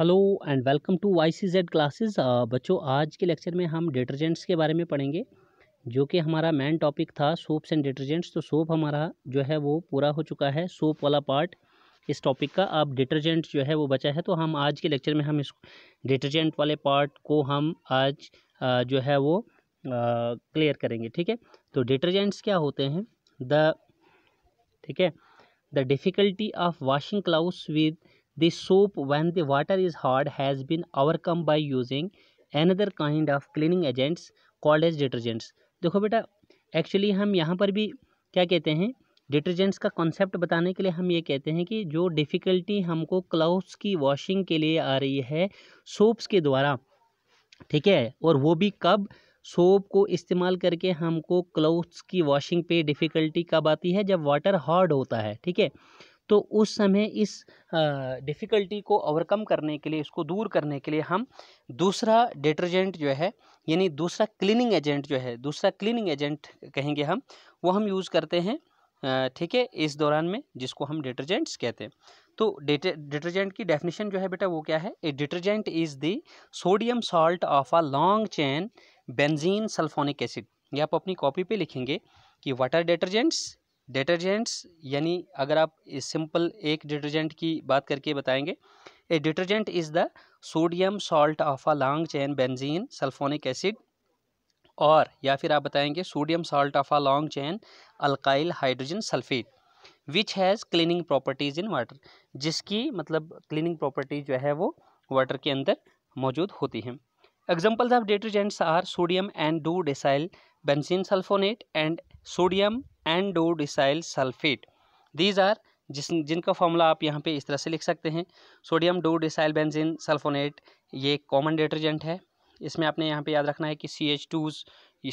Hello and welcome to Y C Z classes बच्चों आज के लेक्चर में हम डिटर्जेंट्स के बारे में पढ़ेंगे जो कि हमारा मेन टॉपिक था सोप्स एंड डिटर्जेंट्स तो सोप हमारा जो है वो पूरा हो चुका है सोप वाला पार्ट इस टॉपिक का अब डिटर्जेंट जो है वो बचा है तो हम आज के लेक्चर में हम इस डिटर्जेंट वाले पार्ट को हम आज आ, जो है वो क्लियर करेंगे ठीक है तो डिटर्जेंट्स क्या होते हैं द ठीक है the difficulty of washing clothes with The soap, when the water is hard, has been overcome by using another kind of cleaning agents called as detergents. देखो बेटा एक्चुअली हम यहाँ पर भी क्या कहते हैं डिटर्जेंट्स का कॉन्सेप्ट बताने के लिए हम ये कहते हैं कि जो डिफ़िकल्टी हमको क्लाउथ्स की वॉशिंग के लिए आ रही है सोप्स के द्वारा ठीक है और वो भी कब सोप को इस्तेमाल करके हमको क्लाउथ्स की वॉशिंग पे डिफ़िकल्टी कब आती है जब वाटर हार्ड होता है ठीक है तो उस समय इस डिफ़िकल्टी को ओवरकम करने के लिए इसको दूर करने के लिए हम दूसरा डिटर्जेंट जो है यानी दूसरा क्लीनिंग एजेंट जो है दूसरा क्लीनिंग एजेंट कहेंगे हम वो हम यूज़ करते हैं ठीक है इस दौरान में जिसको हम डिटर्जेंट्स कहते हैं तो डिटर्जेंट की डेफिनेशन जो है बेटा वो क्या है a detergent is the sodium salt of a long chain benzene sulphonic acid ये आप अपनी कॉपी पे लिखेंगे कि वाटर डिटर्जेंट्स डिटर्जेंट्स यानी अगर आप सिंपल एक डिटर्जेंट की बात करके बताएंगे a detergent is the sodium salt of a long chain benzene sulphonic acid और या फिर आप बताएंगे sodium salt of a long chain alkyl hydrogen sulphate which has cleaning properties in water जिसकी मतलब क्लीनिंग प्रॉपर्टीज जो है वो वाटर के अंदर मौजूद होती हैं examples of detergents are sodium and dodecyl benzene sulphonate and sodium n dodecyl sulphate these are जिस जिनका फॉर्मूला आप यहाँ पे इस तरह से लिख सकते हैं sodium dodecyl benzene sulphonate ये कॉमन डिटर्जेंट है इसमें आपने यहाँ पे याद रखना है कि C H twos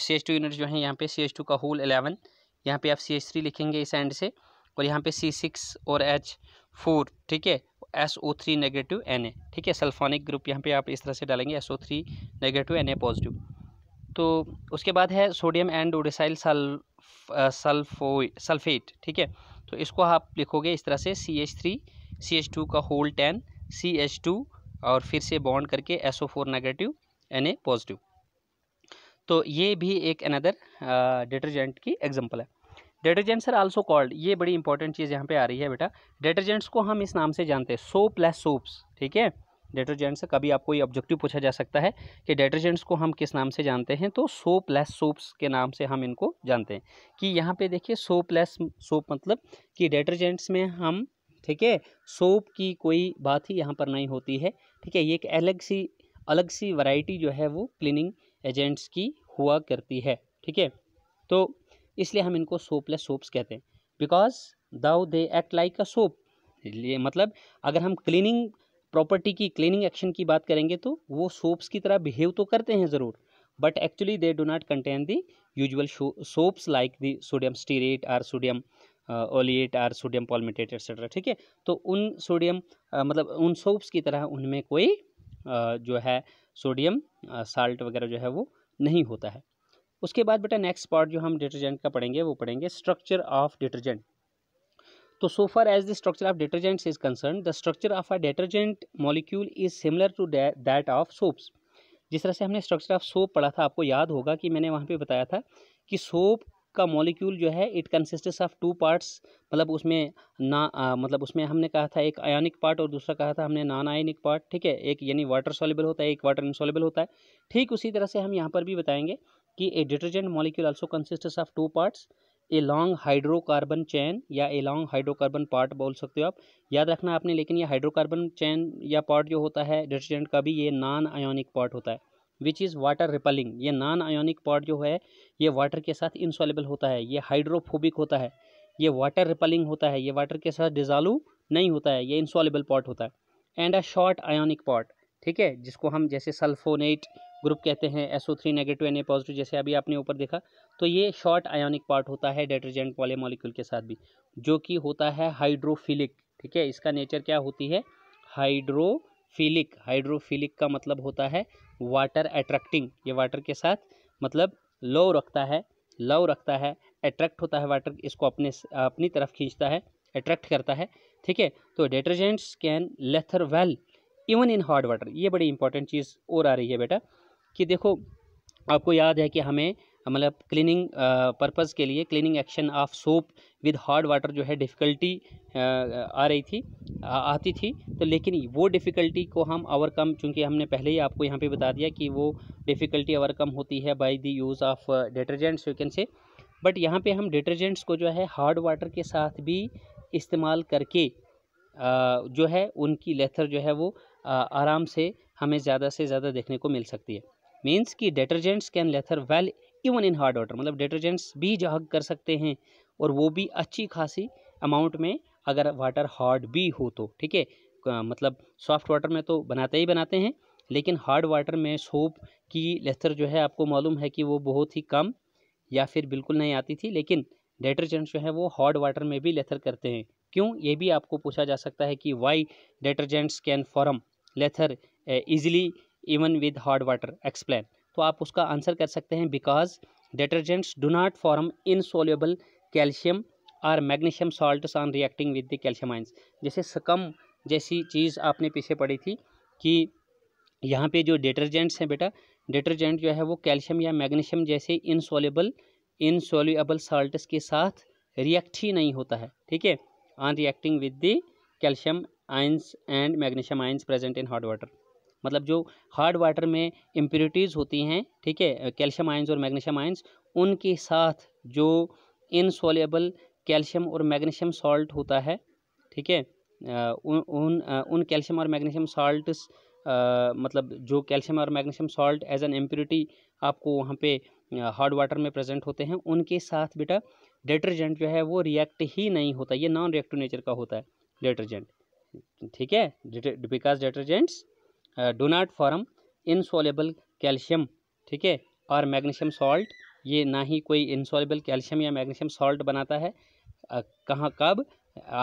C H two unit जो है यहाँ पे सी एच टू का होल एलेवन यहाँ पे आप सी एच थ्री लिखेंगे इस एंड से और यहाँ पे सी सिक्स और एच फोर ठीक है S O three negative N A ठीक है सल्फोनिक ग्रुप यहाँ पे आप इस तरह से डालेंगे S O three negative N A positive तो उसके बाद है sodium and dodecyl sulph sulpho sulphate ठीक है तो इसको आप लिखोगे इस तरह से C H three C H two का whole ten C H two और फिर से बॉन्ड करके S O four negative N A positive तो ये भी एक अनदर डिटर्जेंट की एग्जाम्पल है डिटर्जेंट्स आर आल्सो कॉल्ड ये बड़ी इंपॉर्टेंट चीज़ यहाँ पे आ रही है बेटा डिटर्जेंट्स को हम इस नाम से जानते हैं सोप लेस सोप्स ठीक है डिटर्जेंट्स से कभी आपको ये ऑब्जेक्टिव पूछा जा सकता है कि डिटर्जेंट्स को हम किस नाम से जानते हैं तो सोप लेस सोप्स के नाम से हम इनको जानते हैं कि यहाँ पे देखिए सोप लेस सोप मतलब कि डिटर्जेंट्स में हम ठीक है सोप की कोई बात ही यहाँ पर नहीं होती है ठीक है ये एक अलग सी अलग सी वैरायटी जो है वो क्लीनिंग एजेंट्स की हुआ करती है ठीक है तो इसलिए हम इनको सोप लेस सोप्स कहते हैं because though they act like a soap ये मतलब अगर हम क्लीनिंग प्रॉपर्टी की क्लीनिंग एक्शन की बात करेंगे तो वो सोप्स की तरह बिहेव तो करते हैं ज़रूर but actually they do not contain the usual soaps like the sodium stearate or sodium oleate or sodium palmitate etcetera ठीक है तो उन सोडियम uh, मतलब उन सोप्स की तरह उनमें कोई आ, uh, जो है सोडियम साल्ट uh, वगैरह जो है वो नहीं होता है उसके बाद बेटा नेक्स्ट पार्ट जो हम डिटर्जेंट का पढ़ेंगे वो पढ़ेंगे स्ट्रक्चर ऑफ डिटर्जेंट तो so far as the structure of detergents is concern the structure of a detergent molecule is similar to that of soaps जिस तरह से हमने स्ट्रक्चर ऑफ सोप पढ़ा था आपको याद होगा कि मैंने वहाँ पे बताया था कि सोप का मॉलिक्यूल जो है it consistence of two parts मतलब उसमें ना आ, मतलब उसमें हमने कहा था एक आयनिक पार्ट और दूसरा कहा था हमने नॉन आयनिक पार्ट ठीक है एक यानी वाटर सॉलेबल होता है एक वाटर इनसॉलेबल होता है ठीक उसी तरह से हम यहाँ पर भी बताएंगे कि a detergent molecule also consistence of two parts a long hydrocarbon chain या ए लॉन्ग हाइड्रोकार्बन पार्ट बोल सकते हो आप याद रखना आपने लेकिन ये हाइड्रोकार्बन चैन या पार्ट जो होता है डिटर्जेंट का भी ये नॉन आयोनिक पार्ट होता है विच इज़ वाटर रिपेलिंग ये नॉन आयोनिक पार्ट जो है ये वाटर के साथ इंसॉलेबल होता है ये हाइड्रोफोबिक होता है ये वाटर रिपेलिंग होता है ये वाटर के साथ डिजालू नहीं होता है ये इंसॉलेबल पार्ट होता है and a short ionic part ठीक है जिसको हम जैसे सल्फोनेट ग्रुप कहते हैं S O three negative N A positive जैसे अभी आपने ऊपर देखा तो ये शॉर्ट आयोनिक पार्ट होता है डिटर्जेंट वाले मॉलिक्यूल के साथ भी जो कि होता है हाइड्रोफिलिक ठीक है इसका नेचर क्या होती है हाइड्रोफिलिक हाइड्रोफिलिक का मतलब होता है वाटर अट्रैक्टिंग ये वाटर के साथ मतलब लव रखता है लव रखता है अट्रैक्ट होता है वाटर इसको अपने अपनी तरफ खींचता है अट्रैक्ट करता है ठीक है तो detergents can lather well even in hot water ये बड़ी इंपॉर्टेंट चीज़ और आ रही है बेटा कि देखो आपको याद है कि हमें मतलब क्लीनिंग पर्पज़ के लिए cleaning action of soap with hard water जो है डिफ़िकल्टी आ रही थी आ, आती थी तो लेकिन वो डिफ़िकल्टी को हम ओवरकम चूँकि हमने पहले ही आपको यहाँ पे बता दिया कि वो डिफ़िकल्टी ओवरकम होती है by the use of detergents you can say but यहाँ पे हम डिटर्जेंट्स को जो है हार्ड वाटर के साथ भी इस्तेमाल करके आ, जो है उनकी लेथर जो है वो आ, आराम से हमें ज़्यादा से ज़्यादा देखने को मिल सकती है मीन्स कि detergents can lather well even in hard water मतलब डिटर्जेंट्स भी जहग कर सकते हैं और वो भी अच्छी खासी अमाउंट में अगर वाटर हार्ड भी हो तो ठीक है मतलब सॉफ्ट वाटर में तो बनाते ही बनाते हैं लेकिन हार्ड वाटर में सोप की लेथर जो है आपको मालूम है कि वो बहुत ही कम या फिर बिल्कुल नहीं आती थी लेकिन डिटर्जेंट्स जो है वो हार्ड वाटर में भी लेथर करते हैं क्यों ये भी आपको पूछा जा सकता है कि why detergents can form lather easily even with hot water explain तो आप उसका आंसर कर सकते हैं because detergents do not form insoluble calcium or magnesium salts on reacting with the calcium ions जैसे सकम जैसी चीज़ आपने पीछे पढ़ी थी कि यहाँ पे जो डिटर्जेंट्स हैं बेटा डिटर्जेंट जो है वो कैल्शियम या मैग्नीशियम जैसे इन इनसोल्यूबल साल्ट्स के साथ रिएक्ट ही नहीं होता है ठीक है on reacting with the calcium ions and magnesium ions present in hot water मतलब जो हार्ड वाटर में इम्प्योरिटीज़ होती हैं ठीक है कैल्शियम आइंस और मैग्नीशियम आइंस उनके साथ जो इनसोलेबल कैल्शियम और मैग्नीशियम सॉल्ट होता है ठीक है उन उन उन कैल्शियम और मैग्नीशियम सॉल्ट मतलब जो कैल्शियम और magnesium salt as an impurity आपको वहाँ पे हार्ड वाटर में प्रेजेंट होते हैं उनके साथ बेटा डिटर्जेंट जो है वो रिएक्ट ही नहीं होता ये नॉन रिएक्टिव नेचर का होता है डिटर्जेंट ठीक है because detergents do not form insoluble calcium ठीक है और मैग्नीशियम सॉल्ट ये ना ही कोई इनसॉलेबल कैल्शियम या मैग्नीशियम सॉल्ट बनाता है कहाँ कब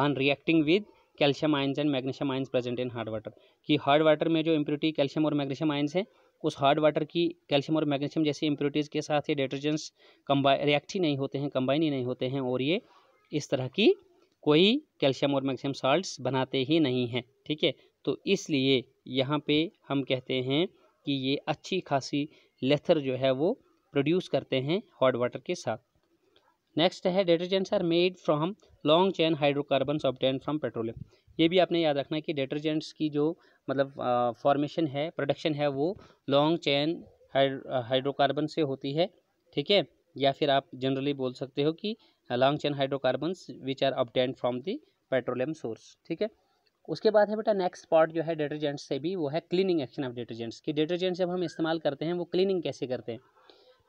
on reacting with calcium ions and magnesium ions present in hard water कि हार्ड वाटर में जो इम्प्योरिटी कैल्शियम और मैग्नीशियम आयंस हैं उस हार्ड वाटर की कैल्शियम और मैग्नीशियम जैसी इम्प्योरिटीज़ के साथ ये डिटर्जेंट्स कम्बा रिएक्ट ही नहीं होते हैं कम्बाइन ही नहीं होते हैं और ये इस तरह की कोई कैल्शियम और मैग्नीशियम सॉल्ट्स बनाते ही नहीं हैं ठीक है तो इसलिए यहाँ पे हम कहते हैं कि ये अच्छी खासी लेथर जो है वो प्रोड्यूस करते हैं हॉट वाटर के साथ नेक्स्ट है detergents are made from long chain hydrocarbon obtained from petroleum ये भी आपने याद रखना है कि डिटर्जेंट्स की जो मतलब फॉर्मेशन है प्रोडक्शन है वो लॉन्ग चेन हाइड्रोकार्बन से होती है ठीक है या फिर आप जनरली बोल सकते हो कि long chain hydrocarbons which are obtained from the petroleum source ठीक है उसके बाद है बेटा नेक्स्ट पार्ट जो है डिटर्जेंट्स से भी वो है क्लीनिंग एक्शन ऑफ डिटर्जेंट्स कि डिटर्जेंट जब हम इस्तेमाल करते हैं वो क्लीनिंग कैसे करते हैं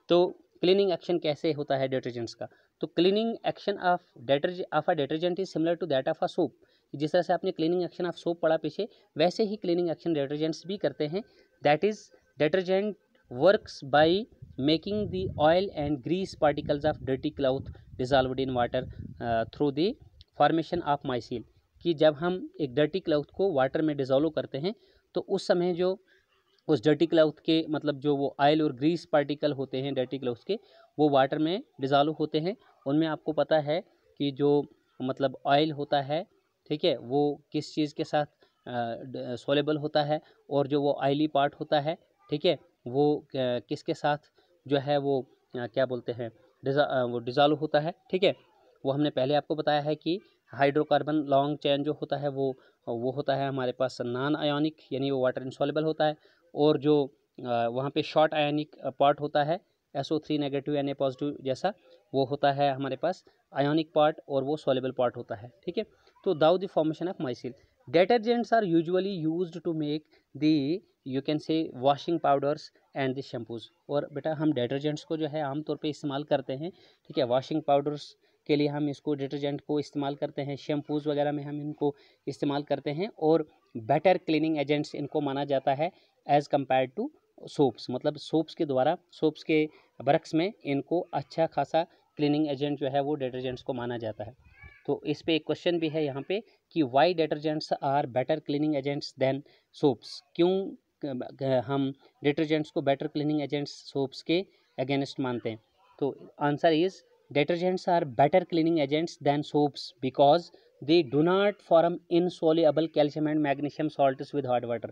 तो क्लीनिंग एक्शन कैसे होता है डिटर्जेंट्स का तो cleaning action of deterge of a detergent is similar to that of a soap जिस तरह से आपने क्लीनिंग एक्शन ऑफ सोप पढ़ा पीछे वैसे ही क्लीनिंग एक्शन डिटर्जेंट्स भी करते हैं that is detergent works by making the oil and grease particles of dirty cloth dissolved in water through the formation of micelle कि जब हम एक डर्टी क्लाउथ को वाटर में डिज़ोल्व करते हैं तो उस समय जो उस डर्टी क्लाउथ के मतलब जो वो ऑयल और ग्रीस पार्टिकल होते हैं डर्टी क्लाउथ के वो वाटर में डिज़ोल्व होते हैं उनमें आपको पता है कि जो मतलब ऑयल होता है ठीक है वो किस चीज़ के साथ सोलेबल होता है और जो वो ऑयली पार्ट होता है ठीक है वो किसके साथ जो है वो क्या बोलते हैं डिज़ा वो डिज़ाल्व होता है ठीक है वो हमने पहले आपको बताया है कि हाइड्रोकार्बन लॉन्ग चैन जो होता है वो वो होता है हमारे पास नॉन आयोनिक यानी वो वाटर इंसॉलेबल होता है और जो वहाँ पे शॉर्ट आयोनिक पार्ट होता है S O three negative N positive जैसा वो होता है हमारे पास आयोनिक पार्ट और वो सॉलेबल पार्ट होता है ठीक है तो though the formation of micelle detergents are usually used to make the you can say washing powders and the shampoos और बेटा हम डिटर्जेंट्स को जो है आमतौर पे इस्तेमाल करते हैं ठीक है वॉशिंग पाउडर्स के लिए हम इसको डिटर्जेंट को इस्तेमाल करते हैं शैम्पूज़ वगैरह में हम इनको इस्तेमाल करते हैं और बेटर क्लीनिंग एजेंट्स इनको माना जाता है एज़ कम्पेयर टू सोप्स मतलब सोप्स के द्वारा सोप्स के बरक्स में इनको अच्छा खासा क्लीनिंग एजेंट जो है वो डिटर्जेंट्स को माना जाता है तो इस पर एक क्वेश्चन भी है यहाँ पे कि why detergents are better cleaning agents than soaps क्यों हम डिटर्जेंट्स को बेटर क्लीनिंग एजेंट्स सोप्स के अगेंस्ट मानते हैं तो answer is detergents are better cleaning agents than soaps because they do not insoluble calcium and magnesium salt with hot water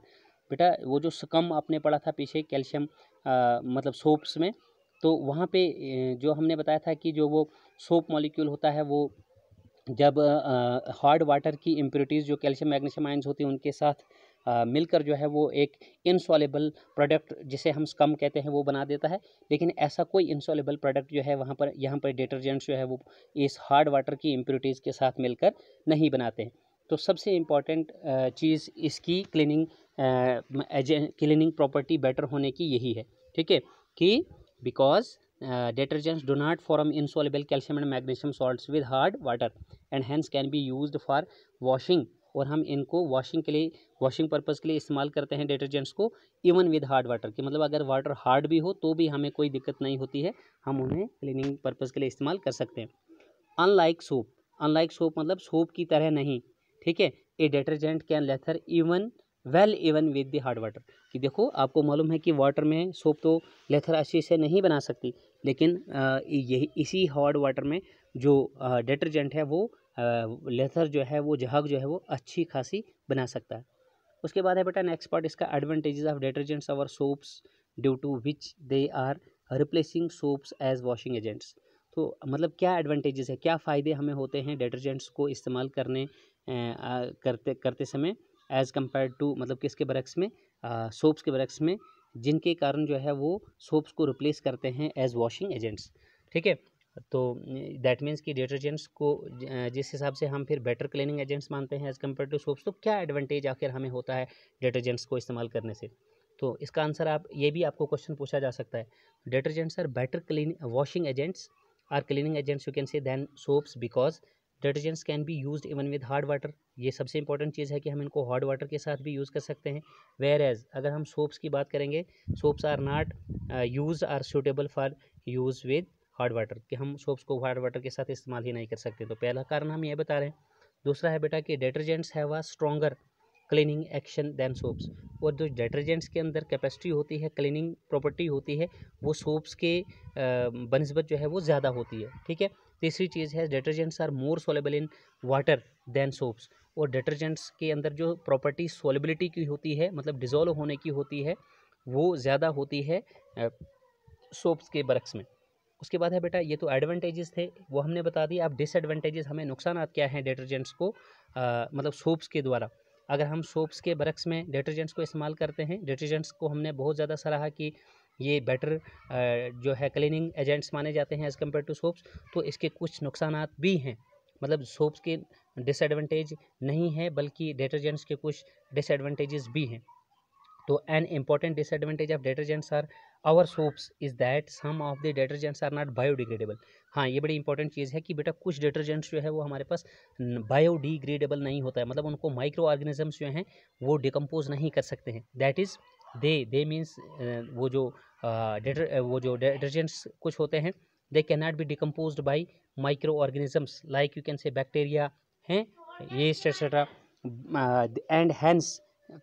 बेटा वो जो सकम आपने पढ़ा था पीछे कैल्शियम मतलब सोप्स में तो वहाँ पे जो हमने बताया था कि जो वो सोप मॉलिक्यूल होता है वो जब हार्ड वाटर की इम्प्योरिटीज़ जो कैल्शियम मैग्नीशियम आयंस होती हैं उनके साथ मिलकर जो है वो एक इंसॉलेबल प्रोडक्ट जिसे हम स्कम कहते हैं वो बना देता है लेकिन ऐसा कोई इंसॉलेबल प्रोडक्ट जो है वहाँ पर यहाँ पर डिटर्जेंट्स जो है वो इस हार्ड वाटर की इम्प्योरिटीज़ के साथ मिलकर नहीं बनाते हैं तो सबसे इम्पॉर्टेंट चीज़ इसकी क्लीनिंग क्लीनिंग प्रॉपर्टी बेटर होने की यही है ठीक है कि because detergents do not form insoluble calcium and magnesium salt with hard water and hence can be use for washing और हम इनको वॉशिंग के लिए वॉशिंग पर्पज़ के लिए इस्तेमाल करते हैं डिटर्जेंट्स को इवन विद हार्ड वाटर के मतलब अगर वाटर हार्ड भी हो तो भी हमें कोई दिक्कत नहीं होती है हम उन्हें क्लीनिंग पर्पज़ के लिए इस्तेमाल कर सकते हैं अनलाइक सोप अनलाइक सोप मतलब सोप की तरह नहीं ठीक है a detergent can lather even well even with the hard water कि देखो आपको मालूम है कि वाटर में सोप तो लेथर अच्छी से नहीं बना सकती लेकिन यही इसी हार्ड वाटर में जो डिटर्जेंट है वो लेथर जो है वो जहाग जो है वो अच्छी खासी बना सकता है उसके बाद है बेटा नेक्स्ट पार्ट इसका एडवांटेजेस ऑफ डिटर्जेंट्स और soaps due to which they are replacing soaps as washing agents तो मतलब क्या एडवांटेजेस है क्या फ़ायदे हमें होते हैं डिटर्जेंट्स को इस्तेमाल करने आ, करते करते समय एज़ कम्पेयर टू मतलब किसके बरक्स में सोप्स के बरक्स में जिनके कारण जो है वो सोप्स को रिप्लेस करते हैं एज वॉशिंग एजेंट्स ठीक है तो दैट मीन्स कि डिटर्जेंट्स को जिस हिसाब से हम फिर बेटर क्लीनिंग एजेंट्स मानते हैं एज़ कम्पेयर टू सोप्स तो क्या एडवांटेज आखिर हमें होता है डिटर्जेंट्स को इस्तेमाल करने से तो इसका आंसर आप ये भी आपको क्वेश्चन पूछा जा सकता है detergents are better clean washing agents or cleaning agents you can say than soaps because detergents can be use even with hard water ये सबसे इंपॉर्टेंट चीज़ है कि हम इनको हार्ड वाटर के साथ भी यूज़ कर सकते हैं वेयर एज अगर हम सोप्स की बात करेंगे soaps are not use or suitable for use with hard water कि हम सोप्स को हार्ड वाटर के साथ इस्तेमाल ही नहीं कर सकते तो पहला कारण हम ये बता रहे हैं दूसरा है बेटा कि detergents have a stronger cleaning action than soaps और जो डिटर्जेंट्स के अंदर कैपेसिटी होती है क्लीनिंग प्रॉपर्टी होती है वो सोप्स के बनस्बत जो है वो ज़्यादा होती है ठीक है तीसरी चीज़ है detergents are more soluble in water than soaps और डिटर्जेंट्स के अंदर जो प्रॉपर्टी सोलेबिलिटी की होती है मतलब डिज़ोल्व होने की होती है वो ज़्यादा होती है सोप्स के बरक्स में उसके बाद है बेटा ये तो एडवांटेजेस थे वो हमने बता दिए अब डिसएडवांटेजेस हमें नुकसान क्या हैं डिटर्जेंट्स को आ, मतलब सोप्स के द्वारा अगर हम सोप्स के बरक्स में डिटर्जेंट्स को इस्तेमाल करते हैं डिटर्जेंट्स को हमने बहुत ज़्यादा सराहा कि ये बेटर जो है क्लीनिंग एजेंट्स माने जाते हैं एज़ कम्पेयर टू सोप्स तो इसके कुछ नुकसान भी हैं मतलब सोप्स के डिसएडवांटेज नहीं है बल्कि डिटर्जेंट्स के कुछ डिसएडवांटेजेस भी हैं तो an important disadvantage of detergents are over soaps is that some of the detergents are not biodegradable हाँ ये बड़ी इंपॉर्टेंट चीज़ है कि बेटा कुछ डिटर्जेंट्स जो है वो हमारे पास बायोडिग्रेडेबल नहीं होता है मतलब उनको माइक्रो ऑर्गेनिजम्स जो हैं वो डिकम्पोज नहीं कर सकते हैं that is they they means वो जो डिटर वो जो डिटर्जेंट्स कुछ होते हैं they can not be decompose by micro organisms like you can say bacteria हैं ये etcetera and hence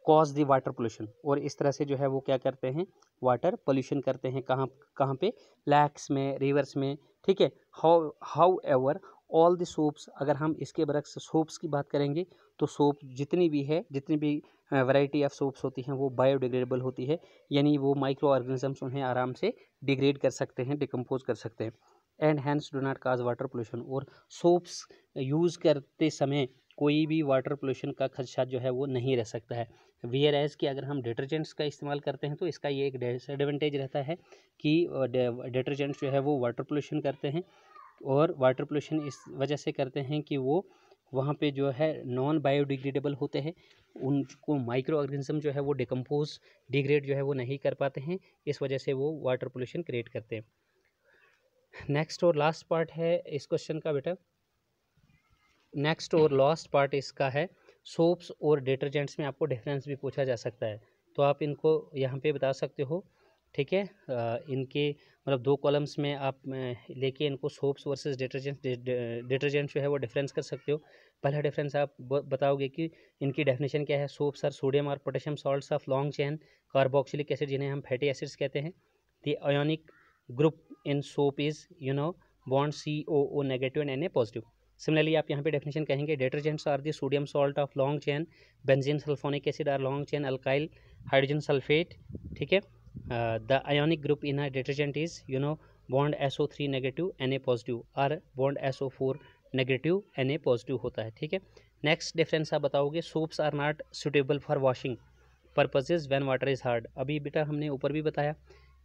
cause the water pollution और इस तरह से जो है वो क्या करते हैं वाटर पोल्यूशन करते हैं कहाँ कहाँ पे लैक्स में रिवर्स में ठीक है how however all the soaps अगर हम इसके बरक्स सोप्स की बात करेंगे तो सोप जितनी भी है जितनी भी वैरायटी ऑफ सोप्स होती हैं वो बायोडिग्रेडेबल होती है यानी वो माइक्रो ऑर्गेनिजम्स उन्हें आराम से डिग्रेड कर सकते हैं डिकम्पोज कर सकते हैं and hence do not cause water pollution और सोप्स यूज़ करते समय कोई भी वाटर पोल्यूशन का खदशा जो है वो नहीं रह सकता है वियर एज कि अगर हम डिटर्जेंट्स का इस्तेमाल करते हैं तो इसका ये एक डिसएडवांटेज रहता है कि डिटर्जेंट्स जो है वो वाटर पोल्यूशन करते हैं और वाटर पोल्यूशन इस वजह से करते हैं कि वो वहाँ पे जो है नॉन बायोडिग्रेडेबल होते हैं उनको माइक्रो ऑर्गेनिज्म जो है वो डिकम्पोज डिग्रेड जो है वो नहीं कर पाते हैं इस वजह से वो वाटर पोल्यूशन क्रिएट करते हैं नेक्स्ट और लास्ट पार्ट है इस क्वेश्चन का बेटा नेक्स्ट और लास्ट पार्ट इसका है सोप्स और डिटर्जेंट्स में आपको डिफरेंस भी पूछा जा सकता है तो आप इनको यहाँ पे बता सकते हो ठीक है इनके मतलब दो कॉलम्स में आप लेके इनको सोप्स वर्सेस डिटर्जेंट डिटर्जेंट जो है वो डिफरेंस कर सकते हो पहला डिफरेंस आप बताओगे कि इनकी डेफिनेशन क्या है सोप्स आर सोडियम और potassium salts of long chain carboxylic acid जिन्हें हम फैटी एसिड्स कहते हैं the ionic group in soap is you know bond C O O negative and N A positive similarly आप यहाँ पे डेफिनेशन कहेंगे detergents are the sodium salt of long chain benzene sulphonic acid or long chain alkyl hydrogen sulphate ठीक है the ionic group in a detergent is you know bond S O three negative N A positive R bond S O four negative N A positive होता है ठीक है next difference आप बताओगे soaps are not suitable for washing purposes when water is hard अभी बेटा हमने ऊपर भी बताया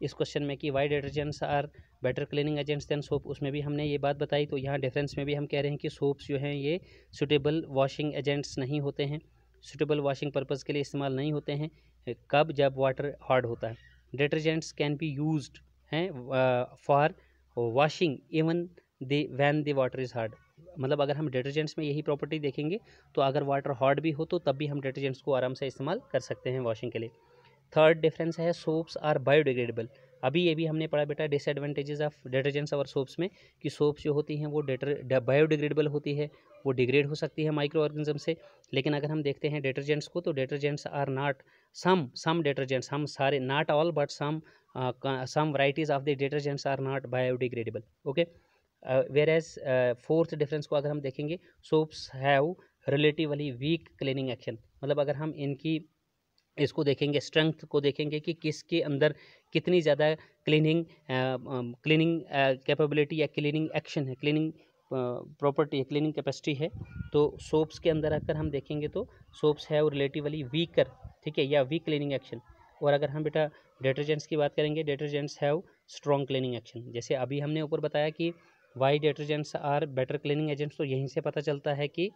इस क्वेश्चन में कि why detergents are better cleaning agents than soap उसमें भी हमने ये बात बताई तो यहाँ डिफरेंस में भी हम कह रहे हैं कि सोप्स जो हैं ये सुटेबल वॉशिंग एजेंट्स नहीं होते हैं सुटेबल वॉशिंग पर्पज़ के लिए इस्तेमाल नहीं होते हैं कब जब वाटर हार्ड होता है डिटर्जेंट्स कैन बी यूज हैं for washing even they when the water is hard मतलब अगर हम डिटर्जेंट्स में यही प्रॉपर्टी देखेंगे तो अगर वाटर हार्ड भी हो तो तब भी हम डिटर्जेंट्स को आराम से इस्तेमाल कर सकते हैं वॉशिंग के लिए थर्ड डिफरेंस है सोप्स आर बायोडिग्रेडेबल अभी ये भी हमने पढ़ा बेटा डिसएडवांटेजेस ऑफ डिटर्जेंट्स और सोप्स में कि सोप्स जो होती हैं वो बायोडिग्रेडेबल होती है वो डिग्रेड हो सकती है माइक्रो ऑर्गेनिज्म से लेकिन अगर हम देखते हैं डिटर्जेंट्स को तो detergents are not some some detergents हम सारे not all but some some varieties of the detergents are not biodegradable okay whereas fourth difference को अगर हम देखेंगे soaps have relatively weak cleaning action मतलब अगर हम इनकी इसको देखेंगे स्ट्रेंथ को देखेंगे कि किसके अंदर कितनी ज़्यादा क्लीनिंग क्लीनिंग कैपेबिलिटी या क्लीनिंग एक्शन है क्लीनिंग प्रॉपर्टी है क्लीनिंग कैपेसिटी है तो सोप्स के अंदर अगर हम देखेंगे तो सोप्स है और रिलेटिवली वीकर ठीक है या वीक क्लीनिंग एक्शन और अगर हम बेटा डिटर्जेंट्स की बात करेंगे detergents have strong cleaning action जैसे अभी हमने ऊपर बताया कि why detergents are better cleaning agents तो यहीं से पता चलता है कि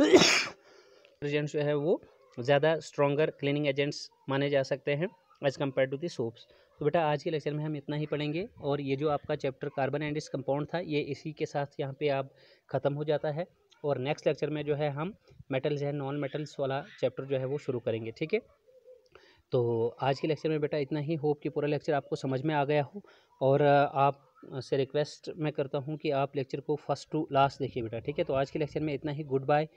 डिटर्जेंट्स जो है वो तो ज़्यादा स्ट्रॉगर क्लीनिंग एजेंट्स माने जा सकते हैं as compare to the soaps तो बेटा आज के लेक्चर में हम इतना ही पढ़ेंगे और ये जो आपका chapter carbon and its compound था ये इसी के साथ यहाँ पे आप ख़त्म हो जाता है और नेक्स्ट लेक्चर में जो है हम मेटल्स है नॉन मेटल्स वाला चैप्टर जो है वो शुरू करेंगे ठीक है तो आज के लेक्चर में बेटा इतना ही होप कि पूरा लेक्चर आपको समझ में आ गया हो और आप से रिक्वेस्ट मैं करता हूँ कि आप लेक्चर को फर्स्ट टू लास्ट देखिए बेटा ठीक है तो आज के लेक्चर में इतना ही goodbye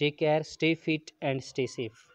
Take care, stay fit, and stay safe.